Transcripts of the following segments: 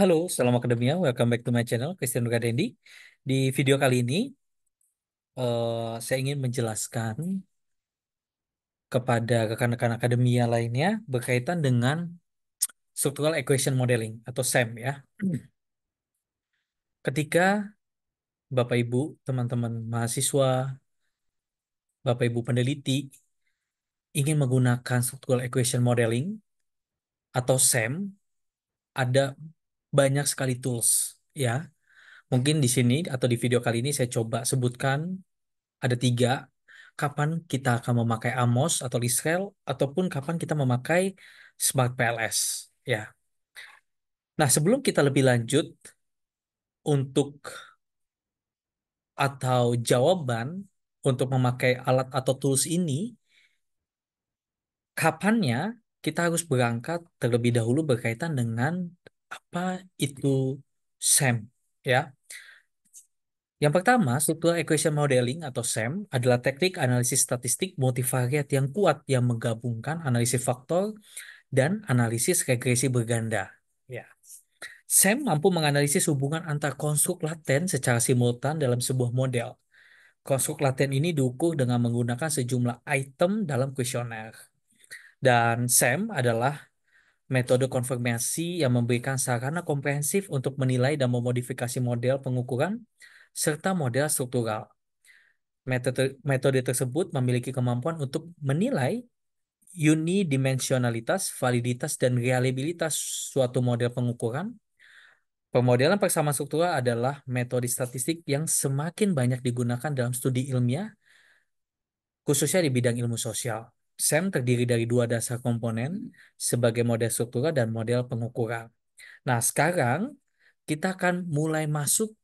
Halo, selamat akademia. Welcome back to my channel, Christian Dendi. Di video kali ini, uh, saya ingin menjelaskan kepada rekan-rekan akademia lainnya berkaitan dengan Structural Equation Modeling atau SEM ya. Ketika Bapak Ibu, teman-teman mahasiswa, Bapak Ibu peneliti ingin menggunakan Structural Equation Modeling atau SEM, ada banyak sekali tools ya. Mungkin di sini atau di video kali ini saya coba sebutkan ada tiga kapan kita akan memakai Amos atau Israel ataupun kapan kita memakai Smart PLS ya. Nah, sebelum kita lebih lanjut untuk atau jawaban untuk memakai alat atau tools ini kapannya kita harus berangkat terlebih dahulu berkaitan dengan apa itu SEM Ya. Yang pertama, struktural Equation Modeling atau SEM adalah teknik analisis statistik multivariat yang kuat yang menggabungkan analisis faktor dan analisis regresi berganda. Ya. SEM mampu menganalisis hubungan antar konstruk laten secara simultan dalam sebuah model. Konstruk laten ini diukur dengan menggunakan sejumlah item dalam kuesioner. Dan SEM adalah metode konfirmasi yang memberikan sarana komprehensif untuk menilai dan memodifikasi model pengukuran, serta model struktural. Metode, metode tersebut memiliki kemampuan untuk menilai unidimensionalitas, validitas, dan reliabilitas suatu model pengukuran. Pemodelan persamaan struktural adalah metode statistik yang semakin banyak digunakan dalam studi ilmiah, khususnya di bidang ilmu sosial. SEM terdiri dari dua dasar komponen sebagai model struktural dan model pengukuran. Nah, sekarang kita akan mulai masuk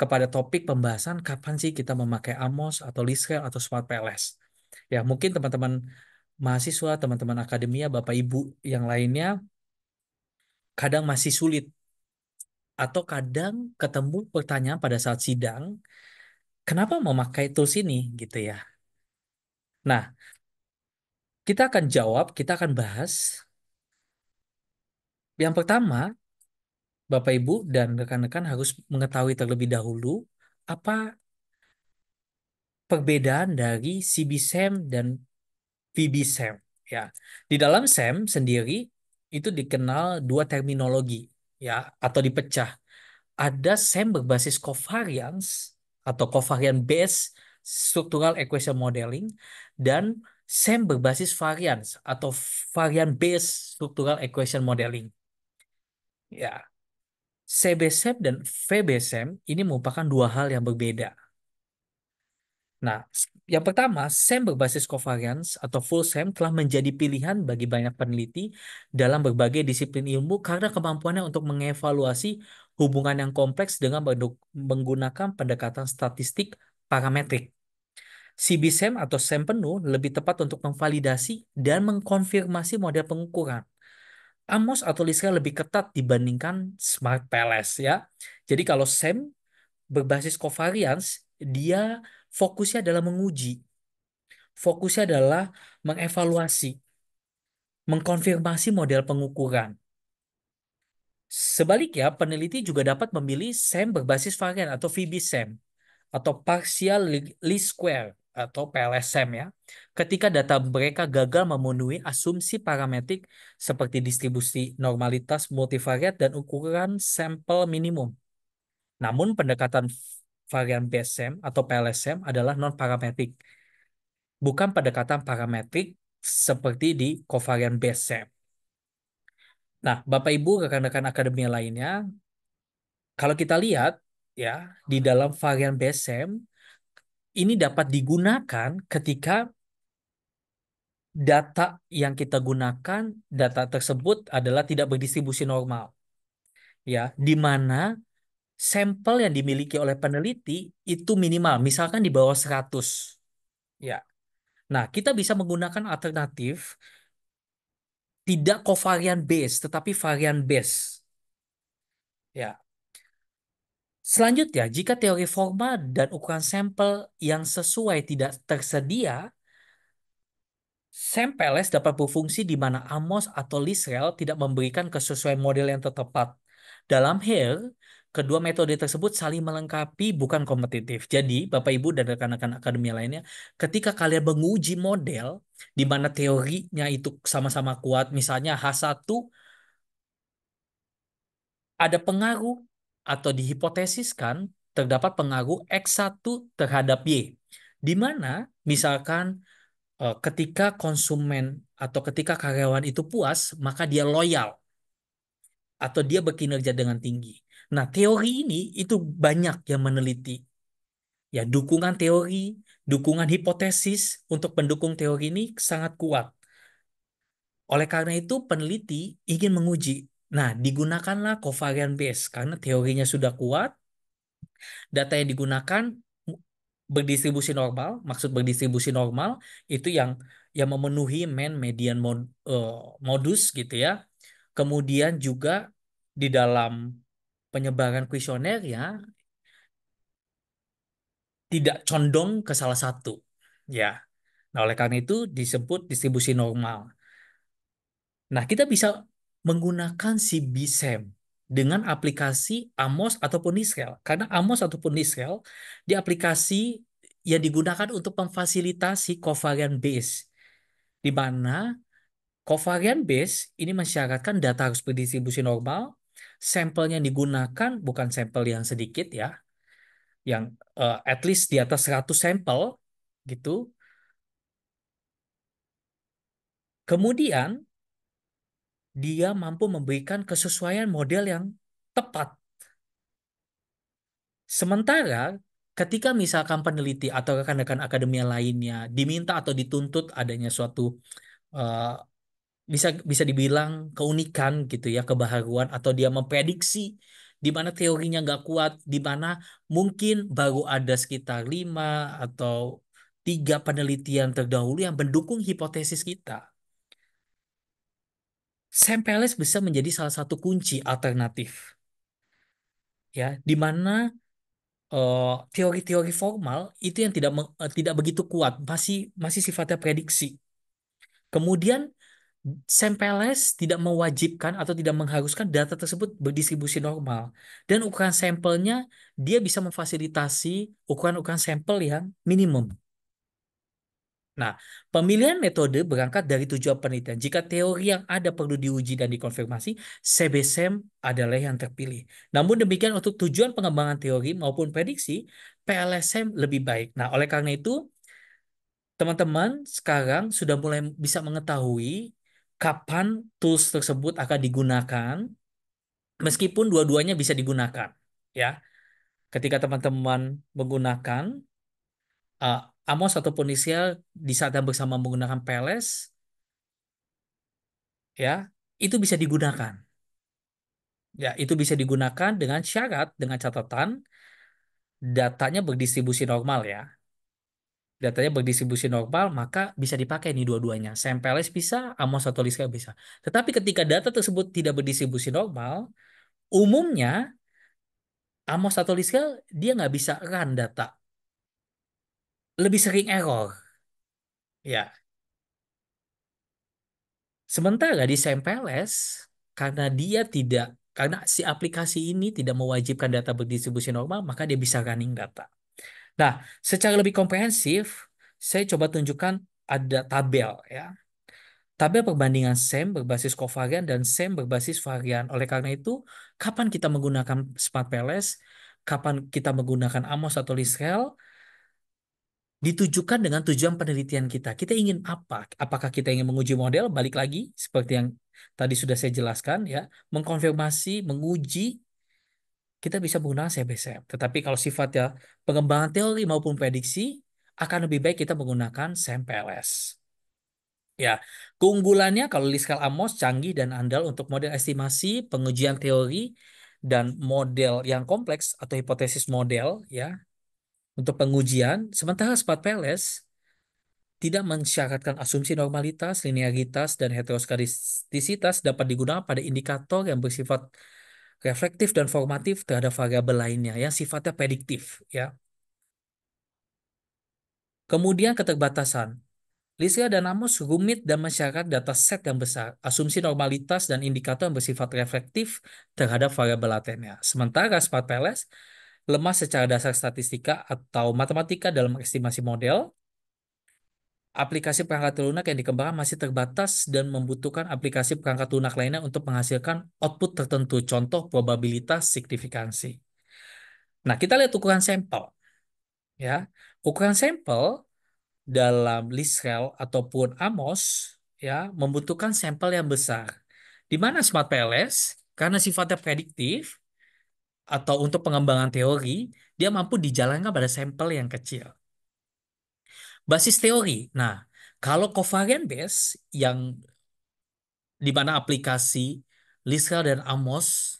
kepada topik pembahasan kapan sih kita memakai AMOS atau Lisrel atau Smart PLS. Ya, mungkin teman-teman mahasiswa, teman-teman akademia, Bapak Ibu yang lainnya kadang masih sulit atau kadang ketemu pertanyaan pada saat sidang, kenapa memakai tools ini gitu ya. Nah, kita akan jawab, kita akan bahas. Yang pertama, Bapak Ibu dan rekan-rekan harus mengetahui terlebih dahulu apa perbedaan dari CBSEM dan VBSEM. Ya, di dalam SEM sendiri itu dikenal dua terminologi ya atau dipecah. Ada SEM berbasis covariance atau covariance based structural equation modeling dan SEM berbasis variance atau variant based structural equation modeling. Ya. CBSEM dan VBSEM ini merupakan dua hal yang berbeda. Nah, yang pertama, SEM berbasis covariance atau full SEM telah menjadi pilihan bagi banyak peneliti dalam berbagai disiplin ilmu karena kemampuannya untuk mengevaluasi hubungan yang kompleks dengan menggunakan pendekatan statistik parametrik. CBSAM atau SEM penuh lebih tepat untuk memvalidasi dan mengkonfirmasi model pengukuran. AMOS atau LISCA lebih ketat dibandingkan Smart PLS ya. Jadi kalau SEM berbasis covariance, dia fokusnya adalah menguji. Fokusnya adalah mengevaluasi, mengkonfirmasi model pengukuran. Sebaliknya, peneliti juga dapat memilih SEM berbasis varian atau VB-SEM atau partial least square atau PLSM ya, ketika data mereka gagal memenuhi asumsi parametrik seperti distribusi normalitas multivariat dan ukuran sampel minimum. Namun pendekatan varian BSM atau PLSM adalah non-parametrik, bukan pendekatan parametrik seperti di kovarian BSM. Nah, Bapak Ibu rekan-rekan akademia lainnya, kalau kita lihat ya di dalam varian BSM ini dapat digunakan ketika data yang kita gunakan, data tersebut adalah tidak berdistribusi normal. Ya, di mana sampel yang dimiliki oleh peneliti itu minimal, misalkan di bawah 100. Ya. Nah, kita bisa menggunakan alternatif tidak covarian base, tetapi varian base. Ya, Selanjutnya, jika teori formal dan ukuran sampel yang sesuai tidak tersedia, sampel SamPLS dapat berfungsi di mana Amos atau Lisrel tidak memberikan kesesuaian model yang tepat. Dalam hal kedua metode tersebut saling melengkapi bukan kompetitif. Jadi, Bapak Ibu dan rekan-rekan akademi lainnya, ketika kalian menguji model di mana teorinya itu sama-sama kuat, misalnya H1 ada pengaruh atau dihipotesiskan terdapat pengaruh X1 terhadap Y. Di mana misalkan eh, ketika konsumen atau ketika karyawan itu puas, maka dia loyal atau dia berkinerja dengan tinggi. Nah, teori ini itu banyak yang meneliti. Ya, dukungan teori, dukungan hipotesis untuk pendukung teori ini sangat kuat. Oleh karena itu, peneliti ingin menguji Nah, digunakanlah covariant base karena teorinya sudah kuat, data yang digunakan berdistribusi normal, maksud berdistribusi normal itu yang yang memenuhi mean median mod, uh, eh, modus gitu ya. Kemudian juga di dalam penyebaran kuesioner ya tidak condong ke salah satu ya. Nah, oleh karena itu disebut distribusi normal. Nah, kita bisa menggunakan si BSEM dengan aplikasi Amos ataupun Israel. Karena Amos ataupun Israel di aplikasi yang digunakan untuk memfasilitasi covariant base. Di mana covariant base ini mensyaratkan data harus berdistribusi normal, sampelnya yang digunakan bukan sampel yang sedikit ya, yang uh, at least di atas 100 sampel gitu. Kemudian dia mampu memberikan kesesuaian model yang tepat. Sementara ketika misalkan peneliti atau rekan-rekan akademia lainnya diminta atau dituntut adanya suatu uh, bisa bisa dibilang keunikan gitu ya, kebaharuan atau dia memprediksi di mana teorinya nggak kuat, di mana mungkin baru ada sekitar lima atau tiga penelitian terdahulu yang mendukung hipotesis kita. Sam bisa menjadi salah satu kunci alternatif. Ya, di mana teori eh, teori-teori formal itu yang tidak uh, tidak begitu kuat, masih masih sifatnya prediksi. Kemudian Sam tidak mewajibkan atau tidak mengharuskan data tersebut berdistribusi normal dan ukuran sampelnya dia bisa memfasilitasi ukuran-ukuran sampel yang minimum. Nah, pemilihan metode berangkat dari tujuan penelitian. Jika teori yang ada perlu diuji dan dikonfirmasi, cbsm adalah yang terpilih. Namun demikian untuk tujuan pengembangan teori maupun prediksi, PLSM lebih baik. Nah, oleh karena itu, teman-teman sekarang sudah mulai bisa mengetahui kapan tools tersebut akan digunakan, meskipun dua-duanya bisa digunakan. ya. Ketika teman-teman menggunakan uh, Amos atau Isiel di saat yang bersama menggunakan peles, ya itu bisa digunakan. Ya, itu bisa digunakan dengan syarat, dengan catatan datanya berdistribusi normal ya. Datanya berdistribusi normal, maka bisa dipakai nih dua-duanya. Sempeles bisa, Amos atau Liska bisa. Tetapi ketika data tersebut tidak berdistribusi normal, umumnya Amos atau Liska dia nggak bisa run data lebih sering error. Ya. Sementara di SamPLS, karena dia tidak, karena si aplikasi ini tidak mewajibkan data berdistribusi normal, maka dia bisa running data. Nah, secara lebih komprehensif, saya coba tunjukkan ada tabel ya. Tabel perbandingan SEM berbasis kovarian dan SEM berbasis varian. Oleh karena itu, kapan kita menggunakan Smart PLS, kapan kita menggunakan AMOS atau Lisrel, ditujukan dengan tujuan penelitian kita. Kita ingin apa? Apakah kita ingin menguji model? Balik lagi seperti yang tadi sudah saya jelaskan ya, mengkonfirmasi, menguji kita bisa menggunakan CBCM. Tetapi kalau sifatnya pengembangan teori maupun prediksi akan lebih baik kita menggunakan SEM Ya, keunggulannya kalau Liskal Amos canggih dan andal untuk model estimasi, pengujian teori dan model yang kompleks atau hipotesis model ya untuk pengujian, sementara Spat peles tidak mensyaratkan asumsi normalitas, linearitas, dan heteroskaristisitas dapat digunakan pada indikator yang bersifat reflektif dan formatif terhadap variabel lainnya yang sifatnya prediktif. ya. Kemudian keterbatasan. Lisa dan Amos rumit dan mensyarat data set yang besar, asumsi normalitas dan indikator yang bersifat reflektif terhadap variabel latennya. Sementara Smart Palace lemah secara dasar statistika atau matematika dalam estimasi model, aplikasi perangkat lunak yang dikembangkan masih terbatas dan membutuhkan aplikasi perangkat lunak lainnya untuk menghasilkan output tertentu, contoh probabilitas signifikansi. Nah, kita lihat ukuran sampel. Ya, ukuran sampel dalam Lisrel ataupun Amos ya membutuhkan sampel yang besar. Di mana Smart PLS karena sifatnya prediktif atau untuk pengembangan teori, dia mampu dijalankan pada sampel yang kecil. Basis teori. Nah, kalau covariant base yang di mana aplikasi Liskal dan Amos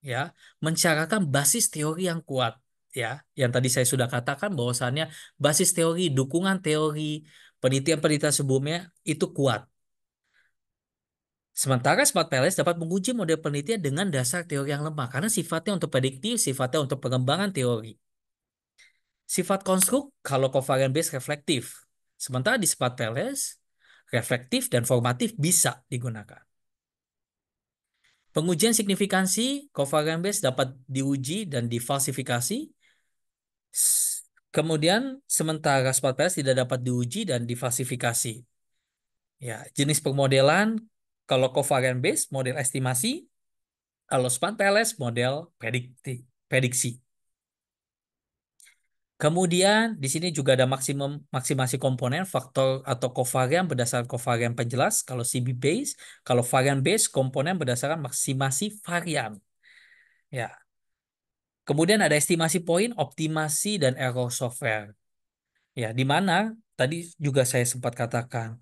ya mencarakan basis teori yang kuat ya, yang tadi saya sudah katakan bahwasannya basis teori, dukungan teori, penelitian-penelitian sebelumnya itu kuat. Sementara Smart Palace dapat menguji model penelitian dengan dasar teori yang lemah karena sifatnya untuk prediktif, sifatnya untuk pengembangan teori. Sifat konstruk kalau covarian base reflektif. Sementara di Smart Palace, reflektif dan formatif bisa digunakan. Pengujian signifikansi covarian base dapat diuji dan difalsifikasi. Kemudian sementara Smart Palace tidak dapat diuji dan difalsifikasi. Ya, jenis permodelan kalau covariant base model estimasi, kalau span PLS model predikti, prediksi. Kemudian di sini juga ada maksimum maksimasi komponen faktor atau kovarian berdasarkan kovarian penjelas kalau CB base, kalau varian base komponen berdasarkan maksimasi varian. Ya. Kemudian ada estimasi poin, optimasi dan error software. Ya, di mana tadi juga saya sempat katakan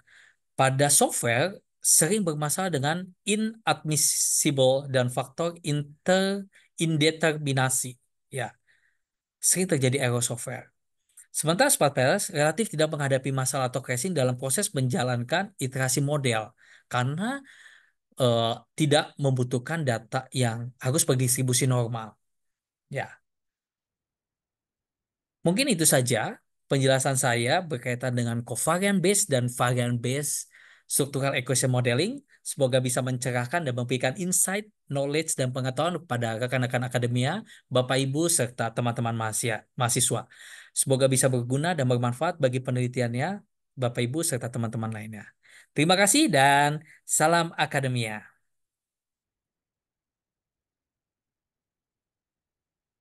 pada software sering bermasalah dengan inadmissible dan faktor inter Ya, sering terjadi error software. Sementara smart Palace relatif tidak menghadapi masalah atau crashing dalam proses menjalankan iterasi model karena uh, tidak membutuhkan data yang harus berdistribusi normal. Ya. Mungkin itu saja penjelasan saya berkaitan dengan covariant base dan variant base Structural Equation Modeling. Semoga bisa mencerahkan dan memberikan insight, knowledge, dan pengetahuan kepada rekan-rekan akademia, Bapak Ibu, serta teman-teman mahasiswa. Semoga bisa berguna dan bermanfaat bagi penelitiannya, Bapak Ibu, serta teman-teman lainnya. Terima kasih dan salam akademia.